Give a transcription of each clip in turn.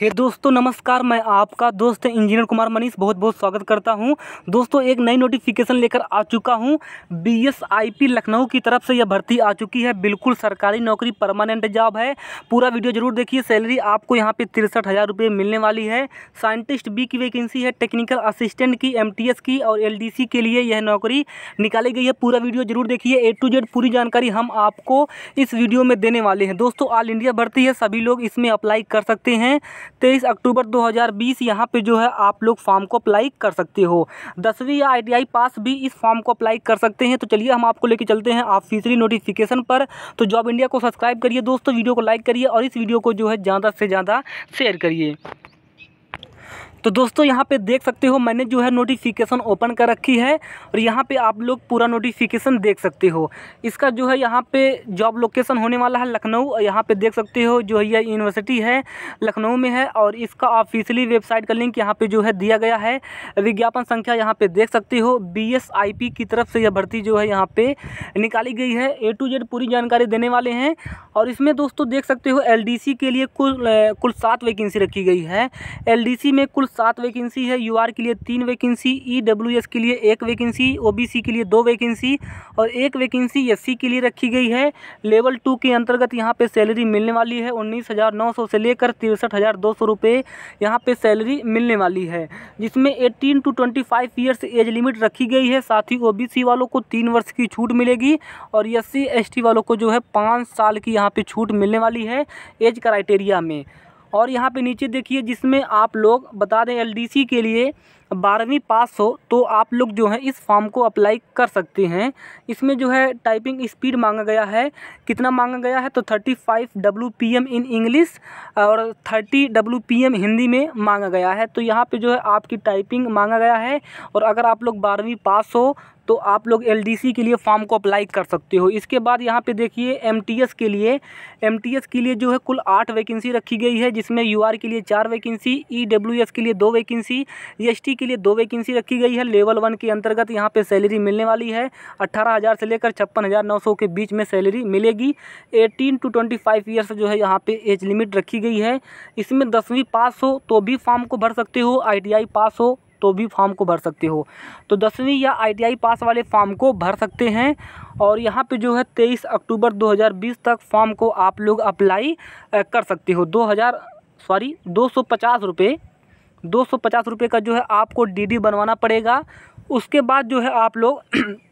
हे दोस्तों नमस्कार मैं आपका दोस्त इंजीनियर कुमार मनीष बहुत बहुत स्वागत करता हूं दोस्तों एक नई नोटिफिकेशन लेकर आ चुका हूं बीएसआईपी लखनऊ की तरफ से यह भर्ती आ चुकी है बिल्कुल सरकारी नौकरी परमानेंट जॉब है पूरा वीडियो जरूर देखिए सैलरी आपको यहाँ पे तिरसठ हज़ार रुपये मिलने वाली है साइंटिस्ट बी की वैकेंसी है टेक्निकल असिस्टेंट की एम की और एल के लिए यह नौकरी निकाली गई है पूरा वीडियो जरूर देखिए ए टू जेड पूरी जानकारी हम आपको इस वीडियो में देने वाले हैं दोस्तों ऑल इंडिया भर्ती है सभी लोग इसमें अप्लाई कर सकते हैं तेईस अक्टूबर 2020 यहाँ पर जो है आप लोग फॉर्म को अप्लाई कर सकते हो दसवीं या आई पास भी इस फॉर्म को अप्लाई कर सकते हैं तो चलिए हम आपको लेके चलते हैं आप फीसरी नोटिफिकेशन पर तो जॉब इंडिया को सब्सक्राइब करिए दोस्तों वीडियो को लाइक करिए और इस वीडियो को जो है ज़्यादा से ज़्यादा शेयर करिए तो दोस्तों यहाँ पे देख सकते हो मैंने जो है नोटिफिकेशन ओपन कर रखी है और यहाँ पे आप लोग पूरा नोटिफिकेशन देख सकते हो इसका जो है यहाँ पे जॉब लोकेशन होने वाला है लखनऊ और यहाँ पे देख सकते हो जो है यह यूनिवर्सिटी है लखनऊ में है और इसका ऑफिशियली वेबसाइट का लिंक यहाँ पर जो है दिया गया है विज्ञापन संख्या यहाँ पर देख सकते हो बी की तरफ से यह भर्ती जो है यहाँ पर निकाली गई है ए टू जेड पूरी जानकारी देने वाले हैं और इसमें दोस्तों देख सकते हो एल के लिए कुल कुल सात वैकेंसी रखी गई है एल में कुल सात वैकेंसी है यू के लिए तीन वैकेंसी ई e के लिए एक वैकेंसी ओ के लिए दो वैकेंसी और एक वैकेंसी एस के लिए रखी गई है लेवल टू के अंतर्गत यहाँ पे सैलरी मिलने वाली है उन्नीस हज़ार नौ सौ से लेकर तिरसठ हज़ार दो सौ रुपये यहाँ पर सैलरी मिलने वाली है जिसमें eighteen to twenty five years age limit रखी गई है साथ ही ओ वालों को तीन वर्ष की छूट मिलेगी और एस सी वालों को जो है पाँच साल की यहाँ पर छूट मिलने वाली है एज क्राइटेरिया में और यहाँ पे नीचे देखिए जिसमें आप लोग बता दें एलडीसी के लिए बारहवीं पास हो तो आप लोग जो है इस फॉर्म को अप्लाई कर सकते हैं इसमें जो है टाइपिंग स्पीड मांगा गया है कितना मांगा गया है तो thirty five W P M in English और thirty W P M Hindi में मांगा गया है तो यहाँ पे जो है आपकी टाइपिंग मांगा गया है और अगर आप लोग बारहवीं पास हो तो आप लोग सी के लिए फॉर्म को अप्लाई कर सकते हो इसके बाद यहाँ पे देखिए एस के लिए एस के लिए जो है कुल आठ वैकेंसी रखी गई है जिसमें आर के लिए चार वैकेंसी एस e के लिए दो वैकेंसी टी e के लिए दो वैकेंसी रखी गई है लेवल वन के अंतर्गत यहाँ पे सैलरी मिलने वाली है अट्ठारह हज़ार से लेकर छप्पन हज़ार नौ सौ के बीच में सैलरी मिलेगी eighteen to twenty five years जो है यहाँ पे एज लिमिट रखी गई है इसमें दसवीं पास हो तो भी फॉर्म को भर सकते हो आई पास हो तो भी फॉर्म को भर सकते हो तो दसवीं या आईटीआई पास वाले फॉर्म को भर सकते हैं और यहाँ पे जो है तेईस अक्टूबर 2020 तक फॉर्म को आप लोग अप्लाई कर सकते हो 2000 सॉरी दो सौ पचास रुपये दो सौ पचास रुपये का जो है आपको डीडी बनवाना पड़ेगा उसके बाद जो है आप लोग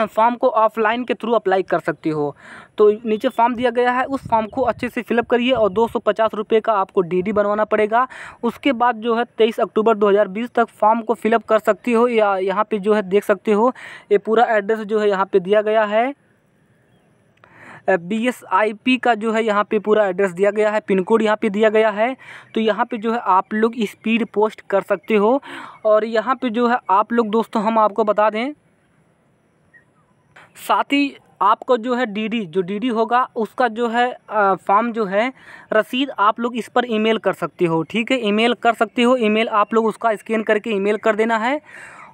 फॉर्म को ऑफलाइन के थ्रू अप्लाई कर सकते हो तो नीचे फॉर्म दिया गया है उस फॉर्म को अच्छे से फिलअप करिए और दो सौ का आपको डीडी बनवाना पड़ेगा उसके बाद जो है 23 अक्टूबर 2020 तक फॉर्म को फिलअप कर सकती हो या यहाँ पे जो है देख सकते हो ये पूरा एड्रेस जो है यहाँ पे दिया गया है बी एस आई पी का जो है यहाँ पे पूरा एड्रेस दिया गया है पिन कोड यहाँ पे दिया गया है तो यहाँ पे जो है आप लोग स्पीड पोस्ट कर सकते हो और यहाँ पे जो है आप लोग दोस्तों हम आपको बता दें साथ ही आपको जो है डीडी जो डीडी होगा उसका जो है फॉर्म जो है रसीद आप लोग इस पर ईमेल कर सकते हो ठीक है ईमेल कर सकते हो ईमेल आप लोग उसका स्कैन करके ईमेल कर देना है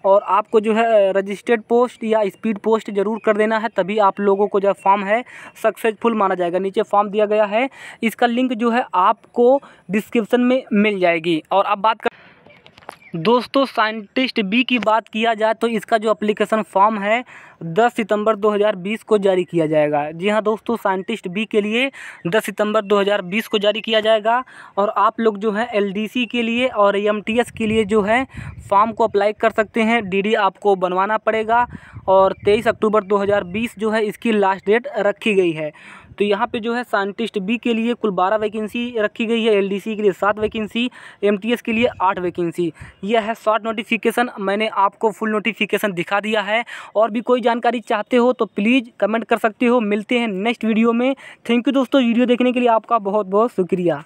और आपको जो है रजिस्टर्ड पोस्ट या स्पीड पोस्ट ज़रूर कर देना है तभी आप लोगों को जो फॉर्म है सक्सेसफुल माना जाएगा नीचे फॉर्म दिया गया है इसका लिंक जो है आपको डिस्क्रिप्सन में मिल जाएगी और आप बात कर दोस्तों साइंटिस्ट बी की बात किया जाए तो इसका जो अप्लीकेशन फॉर्म है 10 सितंबर 2020 को जारी किया जाएगा जी हाँ दोस्तों साइंटिस्ट बी के लिए 10 सितंबर 2020 को जारी किया जाएगा और आप लोग जो है एलडीसी के लिए और एमटीएस के लिए जो है फॉर्म को अप्लाई कर सकते हैं डीडी आपको बनवाना पड़ेगा और तेईस अक्टूबर 2020 जो है इसकी लास्ट डेट रखी गई है तो यहाँ पे जो है साइंटिस्ट बी के लिए कुल बारह वैकेंसी रखी गई है एल के लिए सात वैकेंसी एम के लिए आठ वैकेंसी यह है शॉर्ट नोटिफिकेशन मैंने आपको फुल नोटिफिकेशन दिखा दिया है और भी कोई जानकारी चाहते हो तो प्लीज़ कमेंट कर सकते हो मिलते हैं नेक्स्ट वीडियो में थैंक यू दोस्तों वीडियो देखने के लिए आपका बहुत बहुत शुक्रिया